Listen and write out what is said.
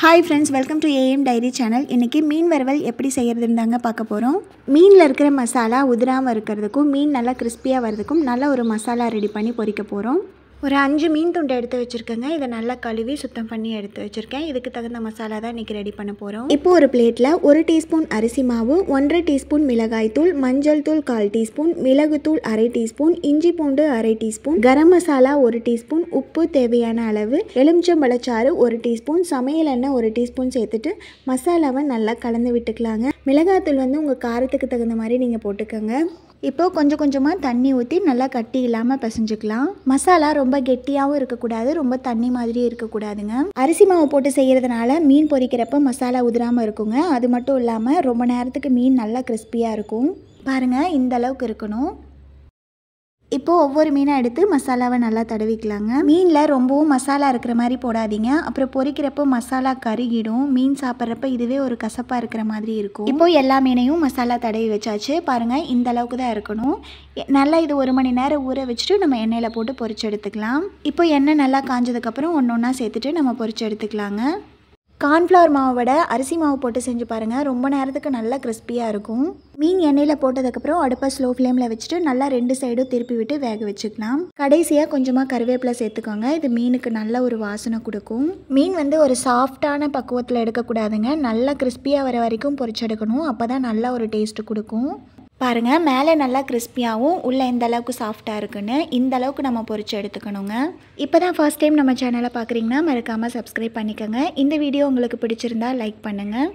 hi friends welcome to AM diary channel இன்றைக்கி மீன் வறுவல் எப்படி செய்கிறதுன்னு தாங்க பார்க்க போகிறோம் மீனில் இருக்கிற மசாலா உதிராமல் இருக்கிறதுக்கும் மீன் நல்லா கிறிஸ்பியாக வர்றதுக்கும் நல்ல ஒரு மசாலா ரெடி பண்ணி பொறிக்க போகிறோம் ஒரு அஞ்சு மீன் துண்டை எடுத்து வச்சுருக்கேங்க இதை நல்லா கழுவி சுத்தம் பண்ணி எடுத்து வச்சுருக்கேன் இதுக்கு தகுந்த மசாலா தான் இன்றைக்கி ரெடி பண்ண போகிறோம் இப்போ ஒரு பிளேட்டில் ஒரு டீஸ்பூன் அரிசி மாவு ஒன்றரை டீஸ்பூன் மிளகாய் தூள் மஞ்சள் தூள் கால் டீஸ்பூன் மிளகுத்தூள் அரை டீஸ்பூன் இஞ்சி பூண்டு அரை டீஸ்பூன் கரம் மசாலா ஒரு டீஸ்பூன் உப்பு தேவையான அளவு எலுமிச்சம்பழச்சாறு ஒரு டீஸ்பூன் சமையல் எண்ணெய் ஒரு டீஸ்பூன் சேர்த்துட்டு மசாலாவை நல்லா கலந்து விட்டுக்கலாங்க மிளகாய் தூள் வந்து உங்கள் காரத்துக்கு தகுந்த மாதிரி நீங்கள் போட்டுக்கோங்க இப்போது கொஞ்சம் கொஞ்சமாக தண்ணி ஊற்றி நல்லா கட்டி இல்லாமல் பிசைஞ்சுக்கலாம் மசாலா ரொம்ப கெட்டியாகவும் இருக்கக்கூடாது ரொம்ப தண்ணி மாதிரியும் இருக்கக்கூடாதுங்க அரிசி மாவு போட்டு செய்கிறதுனால மீன் பொறிக்கிறப்ப மசாலா உதிராமல் இருக்குங்க அது மட்டும் இல்லாமல் ரொம்ப நேரத்துக்கு மீன் நல்லா கிறிஸ்பியாக இருக்கும் பாருங்கள் இந்த அளவுக்கு இருக்கணும் இப்போது ஒவ்வொரு மீனாக எடுத்து மசாலாவை நல்லா தடவிக்கலாங்க மீனில் ரொம்பவும் மசாலா இருக்கிற மாதிரி போடாதீங்க அப்புறம் பொறிக்கிறப்போ மசாலா கருகிடும் மீன் சாப்பிட்றப்ப இதுவே ஒரு கசப்பாக இருக்கிற மாதிரி இருக்கும் இப்போது எல்லா மீனையும் மசாலா தடவி வச்சாச்சு பாருங்கள் இந்த அளவுக்கு தான் இருக்கணும் நல்லா இது ஒரு மணி நேரம் ஊற வச்சுட்டு நம்ம எண்ணெயில் போட்டு பொறிச்சு எடுத்துக்கலாம் இப்போ எண்ணெய் நல்லா காஞ்சதுக்கப்புறம் ஒன்று ஒன்றா சேர்த்துட்டு நம்ம பொறிச்சு எடுத்துக்கலாங்க கார்ன்ஃப்ளவர் மாவை விட அரிசி மாவு போட்டு செஞ்சு பாருங்கள் ரொம்ப நேரத்துக்கு நல்லா கிறிஸ்பியாக இருக்கும் மீன் எண்ணெயில் போட்டதுக்கப்புறம் அடுப்பை ஸ்லோ ஃப்ளேமில் வச்சுட்டு நல்லா ரெண்டு சைடும் திருப்பி விட்டு வேக வச்சுக்கலாம் கடைசியாக கொஞ்சமாக கருவேப்பிலை சேர்த்துக்கோங்க இது மீனுக்கு நல்ல ஒரு வாசனை கொடுக்கும் மீன் வந்து ஒரு சாஃப்டான பக்குவத்தில் எடுக்கக்கூடாதுங்க நல்லா கிறிஸ்பியாக வர வரைக்கும் பொரிச்செடுக்கணும் அப்போ தான் நல்லா ஒரு டேஸ்ட்டு கொடுக்கும் பாருங்கள் மேலே நல்லா கிறிஸ்பியாகவும் உள்ளே எந்த அளவுக்கு சாஃப்டாக இருக்குன்னு இந்த அளவுக்கு நம்ம பொறிச்சு எடுத்துக்கணுங்க இப்போ தான் ஃபர்ஸ்ட் டைம் நம்ம சேனலை பார்க்குறீங்கன்னா மறக்காமல் சப்ஸ்கிரைப் பண்ணிக்கோங்க இந்த வீடியோ உங்களுக்கு பிடிச்சிருந்தா லைக் பண்ணுங்கள்